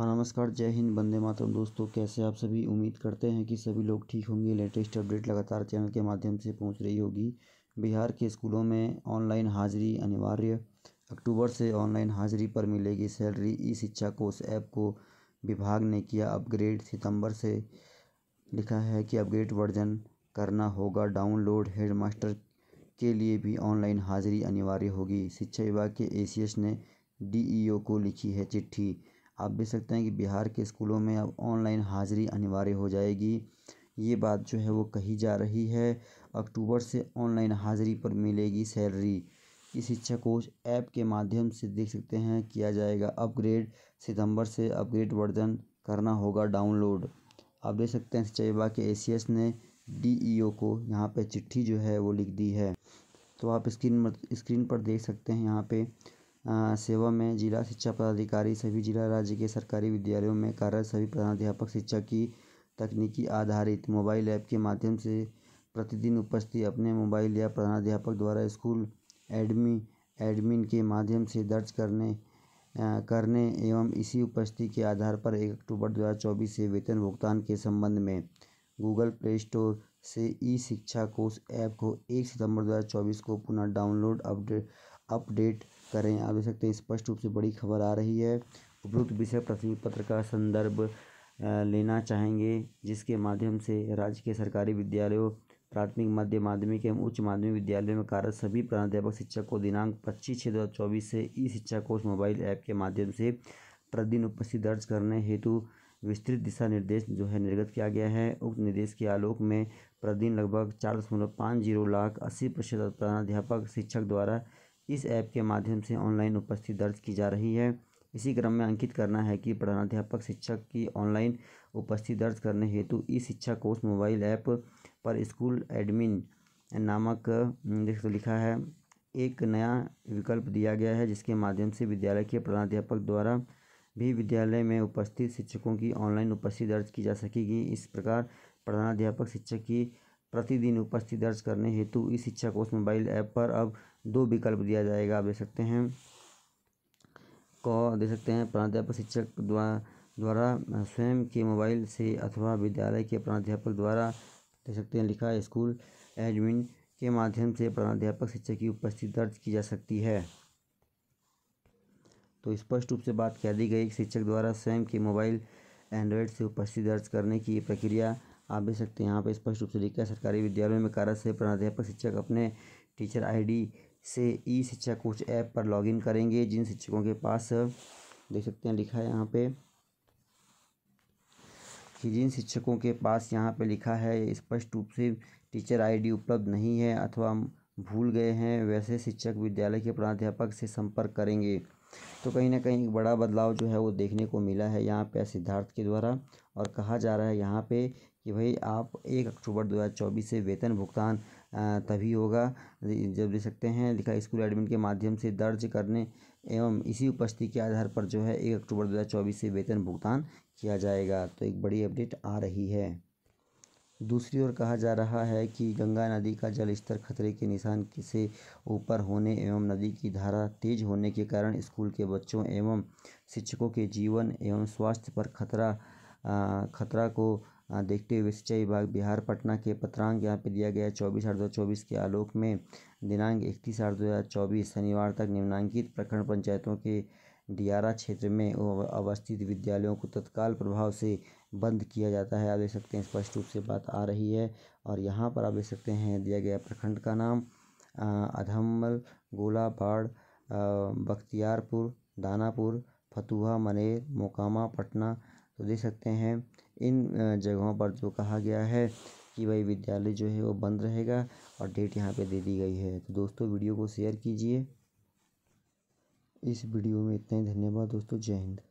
हाँ नमस्कार जय हिंद बंदे मातरम दोस्तों कैसे आप सभी उम्मीद करते हैं कि सभी लोग ठीक होंगे लेटेस्ट अपडेट लगातार चैनल के माध्यम से पहुंच रही होगी बिहार के स्कूलों में ऑनलाइन हाजिरी अनिवार्य अक्टूबर से ऑनलाइन हाजिरी पर मिलेगी सैलरी ई शिक्षा कोर्स ऐप को विभाग ने किया अपग्रेड सितंबर से लिखा है कि अपग्रेड वर्जन करना होगा डाउनलोड हेड के लिए भी ऑनलाइन हाजिरी अनिवार्य होगी शिक्षा विभाग के ए ने डीईओ e को लिखी है चिट्ठी आप देख सकते हैं कि बिहार के स्कूलों में अब ऑनलाइन हाज़िरी अनिवार्य हो जाएगी ये बात जो है वो कही जा रही है अक्टूबर से ऑनलाइन हाज़िरी पर मिलेगी सैलरी इस शिक्षा कोष ऐप के माध्यम से देख सकते हैं किया जाएगा अपग्रेड सितंबर से अपग्रेड वर्जन करना होगा डाउनलोड आप देख सकते हैं सिंचाई विभाग के ए ने डी e को यहाँ पर चिट्ठी जो है वो लिख दी है तो आप स्क्रीन स्क्रीन पर देख सकते हैं यहाँ पे सेवा में जिला शिक्षा पदाधिकारी सभी जिला राज्य के सरकारी विद्यालयों में कार्यरत सभी प्रधानाध्यापक शिक्षा की तकनीकी आधारित मोबाइल ऐप के माध्यम से प्रतिदिन उपस्थित अपने मोबाइल या प्रधानाध्यापक द्वारा स्कूल एडमी एडमिन के माध्यम से दर्ज करने करने एवं इसी उपस्थिति के आधार पर एक अक्टूबर दो हज़ार चौबीस से वेतन भुगतान के संबंध में गूगल प्ले स्टोर से ई शिक्षा कोर्स ऐप को एक सितंबर दो हज़ार चौबीस को पुनः डाउनलोड अपडेट अपडेट करें आप देख सकते हैं स्पष्ट रूप से बड़ी खबर आ रही है उपयुक्त विषय प्रश्न पत्र का संदर्भ लेना चाहेंगे जिसके माध्यम से राज्य के सरकारी विद्यालयों प्राथमिक मध्य माध्यमिक एवं उच्च माध्यमिक विद्यालयों में कार्यरत सभी प्राध्यापक शिक्षक को दिनांक पच्चीस छः दो हज़ार चौबीस से ई शिक्षा कोष मोबाइल ऐप के माध्यम से प्रतिदिन उपस्थिति दर्ज करने हेतु विस्तृत दिशा निर्देश जो है निर्गत किया गया है उक्त निर्देश के आलोक में प्रतिदिन लगभग चार दशमलव पाँच जीरो लाख अस्सी प्रतिशत प्राध्यापक शिक्षक द्वारा इस ऐप के माध्यम से ऑनलाइन उपस्थिति दर्ज की जा रही है इसी क्रम में अंकित करना है कि प्रधानाध्यापक शिक्षक की ऑनलाइन उपस्थिति दर्ज करने हेतु ई शिक्षा कोर्स मोबाइल ऐप पर स्कूल एडमिन नामक देख तो लिखा है एक नया विकल्प दिया गया है जिसके माध्यम से विद्यालय के प्रधानाध्यापक द्वारा भी विद्यालय में उपस्थित शिक्षकों की ऑनलाइन उपस्थिति दर्ज की जा सकेगी इस प्रकार प्रधानाध्यापक शिक्षक की प्रतिदिन उपस्थिति दर्ज करने हेतु ई शिक्षा कोष मोबाइल ऐप पर अब दो विकल्प दिया जाएगा आप देख सकते हैं क दे सकते हैं प्राध्यापक शिक्षक द्वारा द्वारा स्वयं के मोबाइल से अथवा विद्यालय के प्राध्यापक द्वारा दे सकते हैं लिखा है स्कूल एडमिन के माध्यम से प्राध्यापक शिक्षक की उपस्थिति दर्ज की जा सकती है तो स्पष्ट रूप से बात कह दी गई कि शिक्षक द्वारा स्वयं के मोबाइल एंड्रॉयड से उपस्थिति दर्ज करने की प्रक्रिया आप देख सकते हैं यहाँ पर स्पष्ट रूप से लिखा है सरकारी विद्यालयों में कार्य से प्राध्यापक शिक्षक अपने टीचर आईडी से ई शिक्षा कोच ऐप पर लॉगिन करेंगे जिन शिक्षकों के पास देख सकते हैं लिखा है यहाँ पे कि जिन शिक्षकों के पास यहाँ पे लिखा है स्पष्ट रूप से टीचर आईडी उपलब्ध नहीं है अथवा भूल गए हैं वैसे शिक्षक विद्यालय के प्राध्यापक से संपर्क करेंगे तो कहीं ना कहीं बड़ा बदलाव जो है वो देखने को मिला है यहाँ पे सिद्धार्थ के द्वारा और कहा जा रहा है यहाँ पे कि भाई आप एक अक्टूबर 2024 से वेतन भुगतान तभी होगा जब ले सकते हैं लिखा स्कूल एडमिट के माध्यम से दर्ज करने एवं इसी उपस्थिति के आधार पर जो है एक अक्टूबर 2024 से वेतन भुगतान किया जाएगा तो एक बड़ी अपडेट आ रही है दूसरी ओर कहा जा रहा है कि गंगा नदी का जल स्तर खतरे के निशान से ऊपर होने एवं नदी की धारा तेज होने के कारण स्कूल के बच्चों एवं शिक्षकों के जीवन एवं स्वास्थ्य पर खतरा खतरा को हाँ, देखते हुए सिंचाई विभाग बिहार पटना के पत्रांक यहाँ पे दिया गया है चौबीस आठ दो चौबीस के आलोक में दिनांक इकतीस आठ दो हज़ार चौबीस शनिवार तक निम्नांकित प्रखंड पंचायतों के दियारा क्षेत्र में अवस्थित विद्यालयों को तत्काल प्रभाव से बंद किया जाता है आप देख सकते हैं स्पष्ट रूप से बात आ रही है और यहाँ पर आप देख सकते हैं दिया गया प्रखंड का नाम गोला गोलापाड़ बख्तियारपुर दानापुर फतुहा मनेर मोकामा पटना तो देख सकते हैं इन जगहों पर जो कहा गया है कि भाई विद्यालय जो है वो बंद रहेगा और डेट यहाँ पे दे दी गई है तो दोस्तों वीडियो को शेयर कीजिए इस वीडियो में इतना ही धन्यवाद दोस्तों जय हिंद